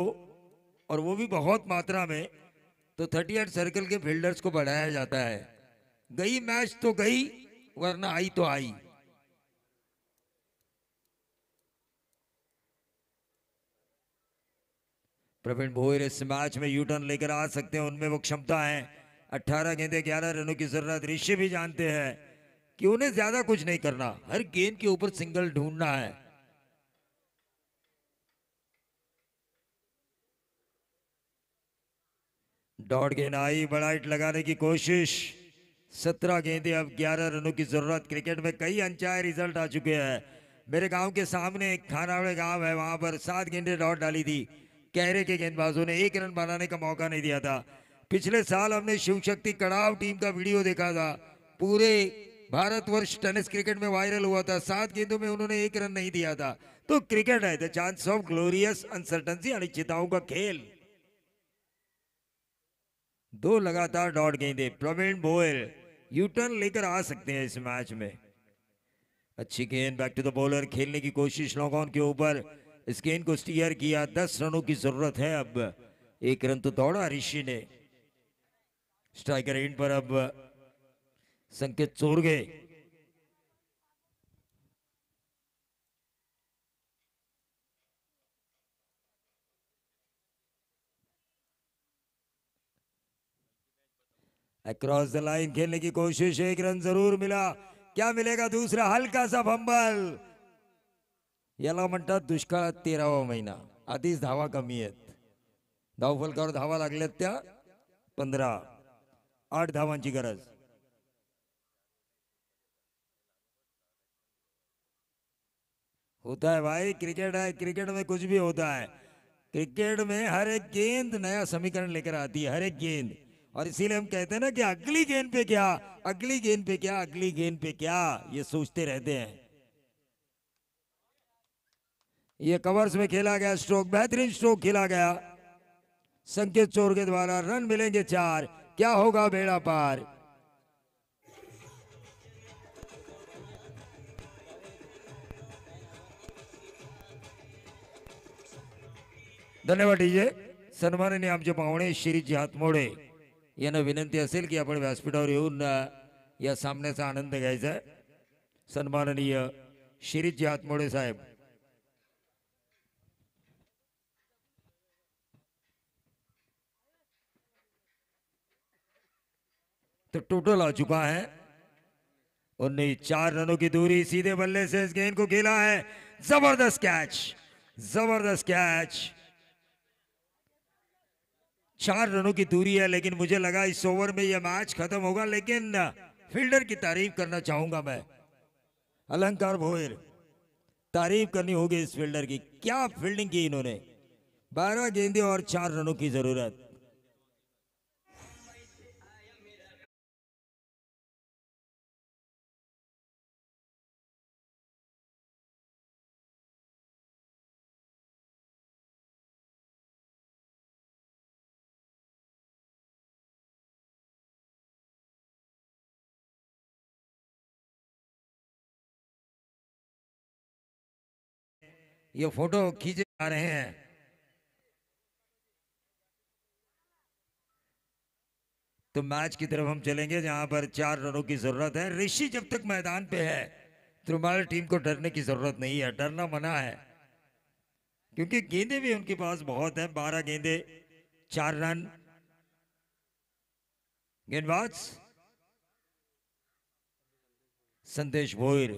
और वो भी बहुत मात्रा में तो थर्टी एट सर्कल के फील्डर्स को बढ़ाया जाता है गई मैच तो गई वरना आई तो आई प्रवीण भोईर इस मैच में यू टर्न लेकर आ सकते हैं उनमें वो क्षमता है 18 गेंदे 11 रनों की जरूरत ऋषि भी जानते हैं कि उन्हें ज्यादा कुछ नहीं करना हर गेंद के ऊपर सिंगल ढूंढना है डॉट गेंद आई बड़ा हिट लगाने की कोशिश सत्रह गेंदे अब ग्यारह रनों की जरूरत क्रिकेट में कई अनचाहे रिजल्ट आ चुके हैं मेरे गांव के सामने एक खानावड़े गांव है वहां पर सात गेंदे डॉट डाली थी कहरे के गेंदबाजों ने एक रन बनाने का मौका नहीं दिया था पिछले साल हमने शिव शक्ति कड़ाव टीम का वीडियो देखा था पूरे भारतवर्ष टेनिस क्रिकेट में वायरल हुआ था सात गेंदों में उन्होंने एक रन नहीं दिया था तो क्रिकेट है the chance of glorious uncertainty अनिश्चिताओं का खेल दो लगातार डॉट गेंदे प्रवीण बोयल यूटर्न लेकर आ सकते हैं इस मैच में अच्छी गेंद बैक टू द बॉलर खेलने की कोशिश लॉक ऑन के ऊपर इस गेंद को स्टीयर किया दस रनों की जरूरत है अब एक रन तो दौड़ा ऋषि ने स्ट्राइकर इन पर अब संकेत चोर गए अक्रॉस द लाइन खेलने की कोशिश एक रन जरूर मिला क्या मिलेगा दूसरा हल्का सा फंबल ये दुष्का तेरावा महीना आधीच धावा कमी है धाव फलका धावा लगे पंद्रह आठ धावी गरज होता है भाई क्रिकेट है क्रिकेट में कुछ भी होता है क्रिकेट में हर एक गेंद नया समीकरण लेकर आती है हर एक गेंद और इसीलिए हम कहते हैं ना कि अगली गेंद पे क्या अगली गेंद पे क्या अगली गेंद पे क्या ये सोचते रहते हैं ये कवर्स में खेला गया स्ट्रोक बेहतरीन स्ट्रोक खेला गया संकेत चोर के द्वारा रन मिलेंगे चार क्या होगा बेड़ा पार धन्यवाद डीजे सन्मान ने आम जो पाहुणे श्री जी हाथ मोड़े यह विनंती असेल की व्यासपीठा व्यासपीठावर येऊन आनंद घ्यायचा आहे सन्माननीय शिरीजी हातमोडे तो टोटल आ चुका है उन्नीस चार रनों की दूरी सीधे बल्ले से इस गेंद को खेला है जबरदस्त कैच जबरदस्त कैच चार रनों की दूरी है लेकिन मुझे लगा इस ओवर में यह मैच खत्म होगा लेकिन फील्डर की तारीफ करना चाहूंगा मैं अलंकार भोयर तारीफ करनी होगी इस फील्डर की क्या फील्डिंग की इन्होंने बारह गेंदे और चार रनों की जरूरत ये फोटो खींचे जा रहे हैं तो मैच की तरफ हम चलेंगे जहां पर चार रनों की जरूरत है ऋषि जब तक मैदान पे है तो टीम को डरने की जरूरत नहीं है डरना मना है क्योंकि गेंदे भी उनके पास बहुत है बारह गेंदे चार रन गेंदबाज संदेश भोईर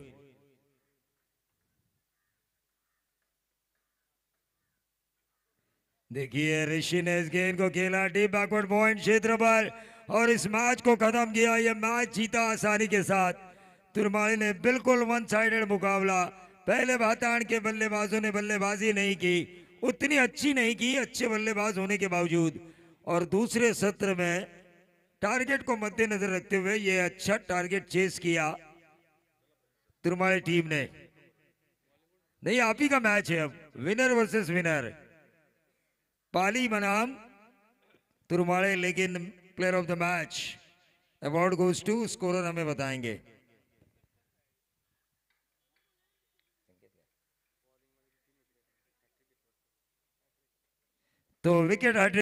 देखिए ऋषि ने इस गेंद को खेला डीप बैकवर्ड पॉइंट क्षेत्र पर और इस मैच को खत्म किया यह मैच जीता आसानी के साथ तुरमाली ने बिल्कुल वन साइडेड मुकाबला पहले भाताण के बल्लेबाजों ने बल्लेबाजी नहीं की उतनी अच्छी नहीं की अच्छे बल्लेबाज होने के बावजूद और दूसरे सत्र में टारगेट को मद्देनजर रखते हुए यह अच्छा टारगेट चेस किया तुरमाली टीम ने नहीं आप ही का मैच है अब विनर वर्सेस विनर पाली बनाम तुरमाड़े लेकिन player of the match award goes to scorer हमें बताएंगे तो विकेट हट